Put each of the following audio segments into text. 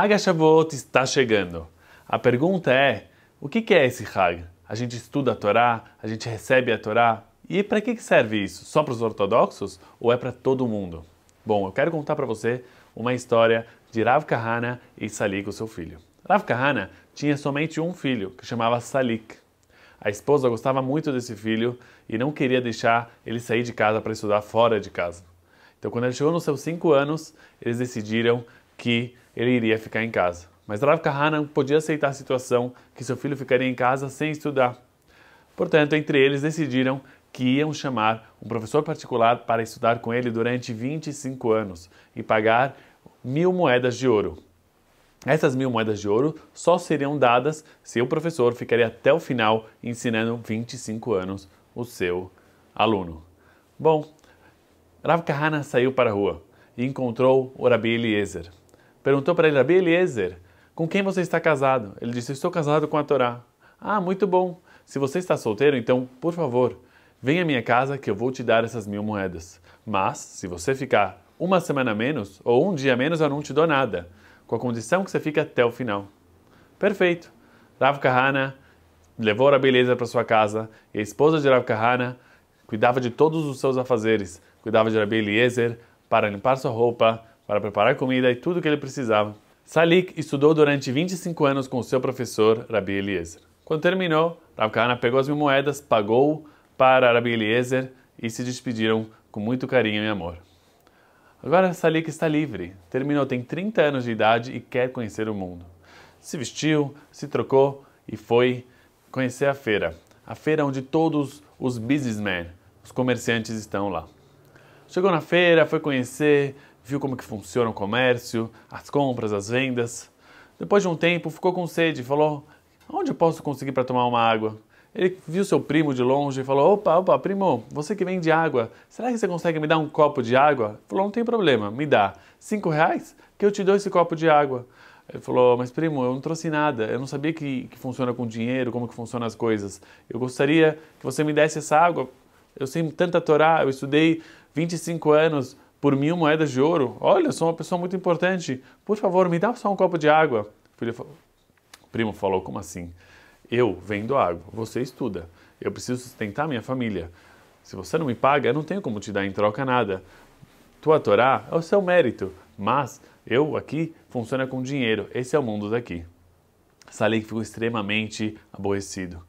Hag Shavuot está chegando. A pergunta é: o que é esse Hag? A gente estuda a Torá, a gente recebe a Torá. E para que serve isso? Só para os ortodoxos ou é para todo mundo? Bom, eu quero contar para você uma história de Rav Kahana e Salik, o seu filho. Rav Kahana tinha somente um filho, que chamava Salik. A esposa gostava muito desse filho e não queria deixar ele sair de casa para estudar fora de casa. Então, quando ele chegou nos seus cinco anos, eles decidiram que ele iria ficar em casa. Mas Rav Kahana podia aceitar a situação que seu filho ficaria em casa sem estudar. Portanto, entre eles decidiram que iam chamar um professor particular para estudar com ele durante 25 anos e pagar mil moedas de ouro. Essas mil moedas de ouro só seriam dadas se o professor ficaria até o final ensinando 25 anos o seu aluno. Bom, Rav Kahana saiu para a rua e encontrou o Rabi Eliezer. Perguntou para ele, Rabi Eliezer, com quem você está casado? Ele disse, estou casado com a Torá. Ah, muito bom. Se você está solteiro, então, por favor, venha à minha casa que eu vou te dar essas mil moedas. Mas, se você ficar uma semana menos ou um dia menos, eu não te dou nada, com a condição que você fica até o final. Perfeito. Rav Kahana levou a beleza para sua casa e a esposa de Rav Kahana cuidava de todos os seus afazeres, cuidava de Rabi Eliezer para limpar sua roupa, para preparar comida e tudo o que ele precisava. Salik estudou durante 25 anos com seu professor, Rabi Eliezer. Quando terminou, Rav Kahana pegou as mil moedas, pagou para Rabi Eliezer e se despediram com muito carinho e amor. Agora Salik está livre, terminou, tem 30 anos de idade e quer conhecer o mundo. Se vestiu, se trocou e foi conhecer a feira. A feira onde todos os businessmen, os comerciantes estão lá. Chegou na feira, foi conhecer, viu como que funciona o comércio, as compras, as vendas. Depois de um tempo, ficou com sede e falou: "Onde eu posso conseguir para tomar uma água?" Ele viu seu primo de longe e falou: "Opa, opa, primo, você que vende água, será que você consegue me dar um copo de água?" Ele falou: "Não tem problema, me dá cinco reais que eu te dou esse copo de água." Ele falou, mas primo, eu não trouxe nada, eu não sabia que, que funciona com dinheiro, como que funcionam as coisas. Eu gostaria que você me desse essa água. Eu sei tanta Torá, eu estudei 25 anos por mil moedas de ouro. Olha, sou uma pessoa muito importante. Por favor, me dá só um copo de água. O primo falou: Como assim? Eu vendo água, você estuda. Eu preciso sustentar minha família. Se você não me paga, eu não tenho como te dar em troca nada. Tua Torá é o seu mérito, mas eu aqui funciona com dinheiro. Esse é o mundo daqui. Salih ficou extremamente aborrecido.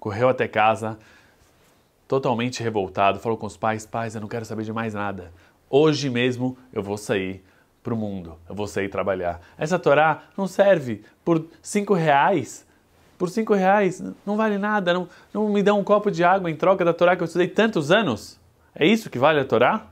Correu até casa, totalmente revoltado, falou com os pais: Pais, eu não quero saber de mais nada. Hoje mesmo eu vou sair para o mundo, eu vou sair trabalhar. Essa Torá não serve por cinco reais. Por cinco reais não vale nada, não, não me dá um copo de água em troca da Torá que eu estudei tantos anos. É isso que vale a Torá?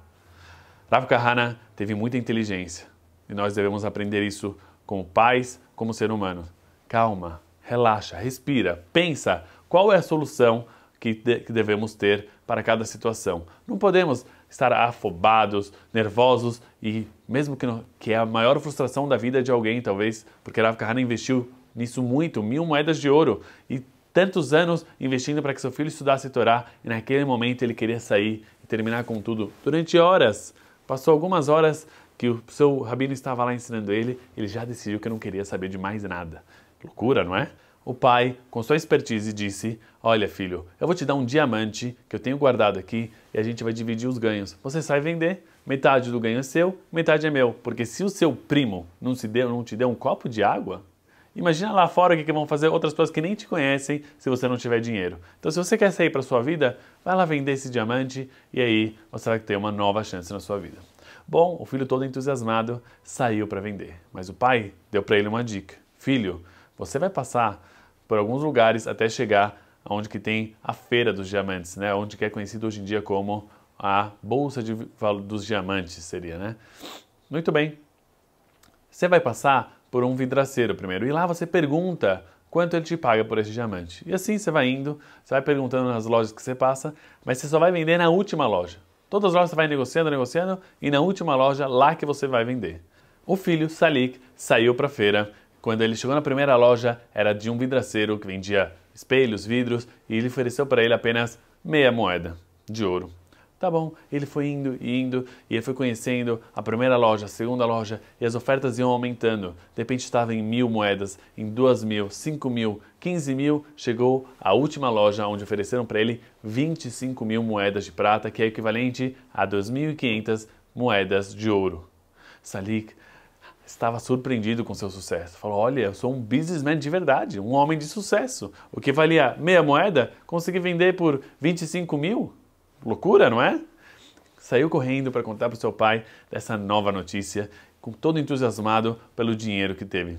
Rav Kahana teve muita inteligência e nós devemos aprender isso como pais, como ser humano. Calma, relaxa, respira, pensa qual é a solução que, de, que devemos ter para cada situação. Não podemos estar afobados, nervosos e mesmo que, não, que é a maior frustração da vida de alguém, talvez, porque Rav Kahana investiu nisso muito, mil moedas de ouro e tantos anos investindo para que seu filho estudasse Torá e naquele momento ele queria sair e terminar com tudo durante horas. Passou algumas horas que o seu rabino estava lá ensinando ele, ele já decidiu que não queria saber de mais nada. Loucura, não é? O pai, com sua expertise, disse: Olha, filho, eu vou te dar um diamante que eu tenho guardado aqui e a gente vai dividir os ganhos. Você sai vender, metade do ganho é seu, metade é meu. Porque se o seu primo não, se deu, não te deu um copo de água, Imagina lá fora o que, vão fazer outras pessoas que nem te conhecem se você não tiver dinheiro. Então, se você quer sair para sua vida, vai lá vender esse diamante e aí você vai ter uma nova chance na sua vida. Bom, o filho todo entusiasmado saiu para vender, mas o pai deu para ele uma dica: Filho, você vai passar por alguns lugares até chegar onde que tem a Feira dos Diamantes, né? onde que é conhecido hoje em dia como a Bolsa de, dos Diamantes, seria, né? Muito bem. Você vai passar por um vidraceiro primeiro, e lá você pergunta quanto ele te paga por esse diamante. E assim você vai indo, você vai perguntando nas lojas que você passa, mas você só vai vender na última loja. Todas as lojas você vai negociando, negociando, e na última loja, lá que você vai vender. O filho, Salik, saiu para a feira quando ele chegou na primeira loja, era de um vidraceiro que vendia espelhos, vidros e ele ofereceu para ele apenas meia moeda de ouro. Tá bom, ele foi indo e indo, e ele foi conhecendo a primeira loja, a segunda loja, e as ofertas iam aumentando. De repente estava em mil moedas, em duas mil, cinco mil, quinze mil. Chegou à última loja, onde ofereceram para ele 25 mil moedas de prata, que é equivalente a 2.500 moedas de ouro. Salik estava surpreendido com seu sucesso. Falou: Olha, eu sou um businessman de verdade, um homem de sucesso. O que valia meia moeda, consegui vender por 25 mil. Loucura, não é? Saiu correndo para contar para o seu pai dessa nova notícia, com todo entusiasmado pelo dinheiro que teve.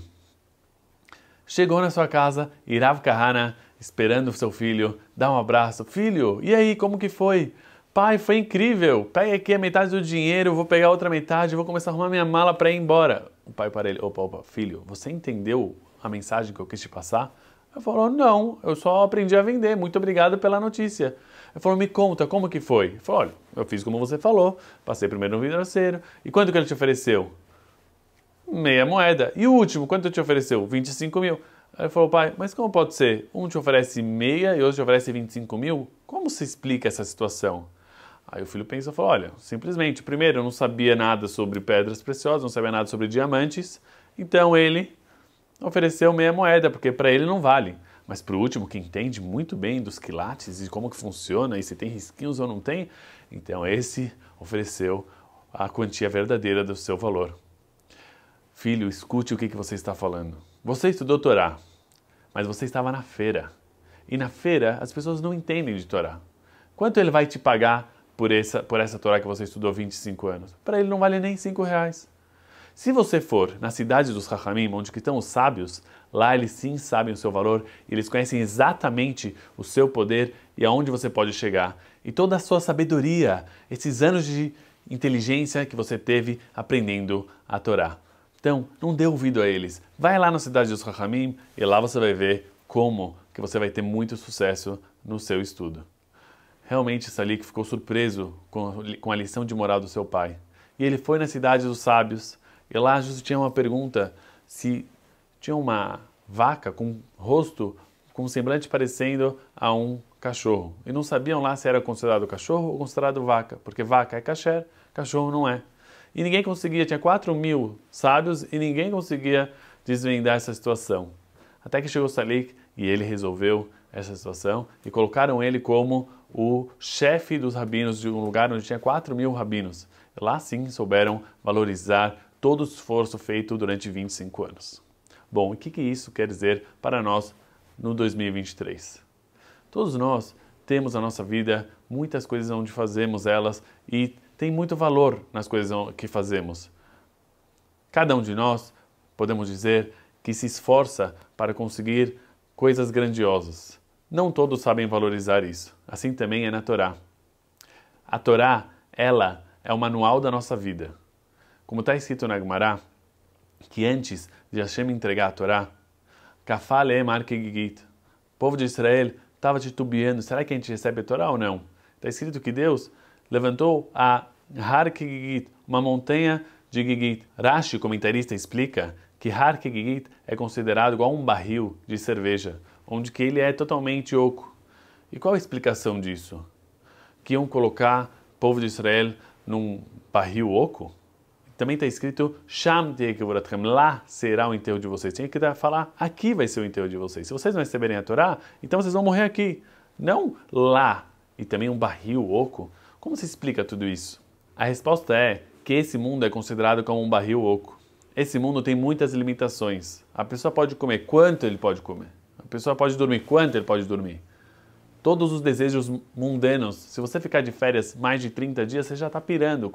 Chegou na sua casa Irav Kahana, esperando seu filho, dá um abraço. Filho, e aí, como que foi? Pai, foi incrível. Pega aqui a metade do dinheiro, vou pegar a outra metade, vou começar a arrumar minha mala para ir embora o pai para ele, opa, opa, filho, você entendeu a mensagem que eu quis te passar? Ele falou, não, eu só aprendi a vender, muito obrigado pela notícia. Ele falou, me conta, como que foi? Ele falou, olha, eu fiz como você falou, passei primeiro no vidraceiro. E quanto que ele te ofereceu? Meia moeda. E o último, quanto te ofereceu? 25 mil. Aí ele falou, pai, mas como pode ser? Um te oferece meia e outro te oferece 25 mil? Como se explica essa situação? Aí o filho pensa e fala: olha, simplesmente, primeiro, eu não sabia nada sobre pedras preciosas, não sabia nada sobre diamantes, então ele ofereceu meia moeda, porque para ele não vale. Mas para o último, que entende muito bem dos quilates e como que funciona, e se tem risquinhos ou não tem, então esse ofereceu a quantia verdadeira do seu valor. Filho, escute o que, que você está falando. Você estudou Torá, mas você estava na feira. E na feira as pessoas não entendem de Torá. Quanto ele vai te pagar por essa, por essa Torá que você estudou 25 anos. Para ele não vale nem 5 reais. Se você for na cidade dos Rahamim, onde estão os sábios, lá eles sim sabem o seu valor, eles conhecem exatamente o seu poder e aonde você pode chegar. E toda a sua sabedoria, esses anos de inteligência que você teve aprendendo a Torá. Então, não dê ouvido a eles. Vai lá na cidade dos Rahamim e lá você vai ver como que você vai ter muito sucesso no seu estudo realmente Salik ficou surpreso com a lição de moral do seu pai. E ele foi na cidade dos sábios, e lá Jesus tinha uma pergunta se tinha uma vaca com rosto, com um semblante parecendo a um cachorro. E não sabiam lá se era considerado cachorro ou considerado vaca, porque vaca é caché, cachorro não é. E ninguém conseguia, tinha 4 mil sábios e ninguém conseguia desvendar essa situação. Até que chegou Salik e ele resolveu essa situação e colocaram ele como o chefe dos rabinos de um lugar onde tinha 4 mil rabinos. Lá sim souberam valorizar todo o esforço feito durante 25 anos. Bom, o que, que isso quer dizer para nós no 2023? Todos nós temos a nossa vida muitas coisas onde fazemos elas e tem muito valor nas coisas que fazemos. Cada um de nós, podemos dizer, que se esforça para conseguir coisas grandiosas. Não todos sabem valorizar isso. Assim também é na Torá. A Torá, ela é o manual da nossa vida. Como está escrito na Gemara, que antes de Hashem entregar a Torá, Kafal Gigit, o povo de Israel estava titubeando, será que a gente recebe a Torá ou não? Está escrito que Deus levantou a Har Gigit, uma montanha de Gigit. Rashi, o comentarista, explica que Harkegit é considerado igual um barril de cerveja, onde que ele é totalmente oco. E qual a explicação disso? Que iam colocar o povo de Israel num barril oco? Também está escrito Sham Tekevoratchem, lá será o enterro de vocês. Tinha que tá, falar, aqui vai ser o enterro de vocês. Se vocês não receberem a Torá, então vocês vão morrer aqui. Não lá, e também um barril oco. Como se explica tudo isso? A resposta é que esse mundo é considerado como um barril oco. Esse mundo tem muitas limitações. A pessoa pode comer quanto ele pode comer. A pessoa pode dormir quanto ele pode dormir. Todos os desejos mundanos. Se você ficar de férias mais de 30 dias, você já está pirando.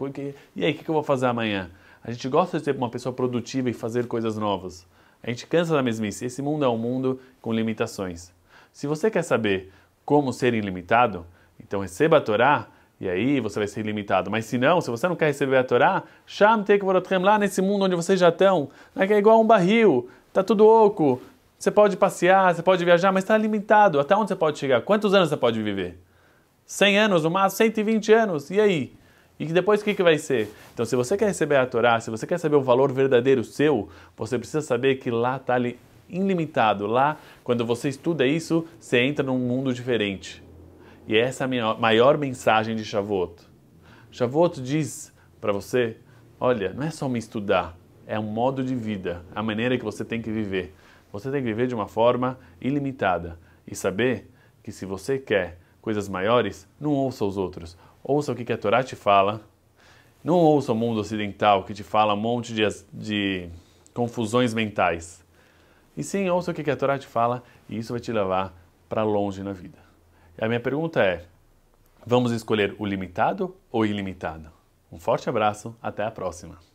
E aí, o que eu vou fazer amanhã? A gente gosta de ser uma pessoa produtiva e fazer coisas novas. A gente cansa da mesmice. Esse mundo é um mundo com limitações. Se você quer saber como ser ilimitado, então receba a Torá e aí você vai ser limitado. Mas se não, se você não quer receber a Torá, Sham Tekvorotchem, lá nesse mundo onde vocês já estão, né, é igual um barril, tá tudo oco, você pode passear, você pode viajar, mas está limitado. Até onde você pode chegar? Quantos anos você pode viver? 100 anos, no máximo 120 anos. E aí? E depois o que, que vai ser? Então, se você quer receber a Torá, se você quer saber o valor verdadeiro seu, você precisa saber que lá está ilimitado. Lá, quando você estuda isso, você entra num mundo diferente. E essa é a minha maior mensagem de Shavuot. Shavuot diz para você, olha, não é só me estudar, é um modo de vida, a maneira que você tem que viver. Você tem que viver de uma forma ilimitada e saber que se você quer coisas maiores, não ouça os outros. Ouça o que a Torá te fala. Não ouça o mundo ocidental que te fala um monte de, de confusões mentais. E sim, ouça o que a Torá te fala e isso vai te levar para longe na vida. A minha pergunta é: vamos escolher o limitado ou ilimitado? Um forte abraço, até a próxima!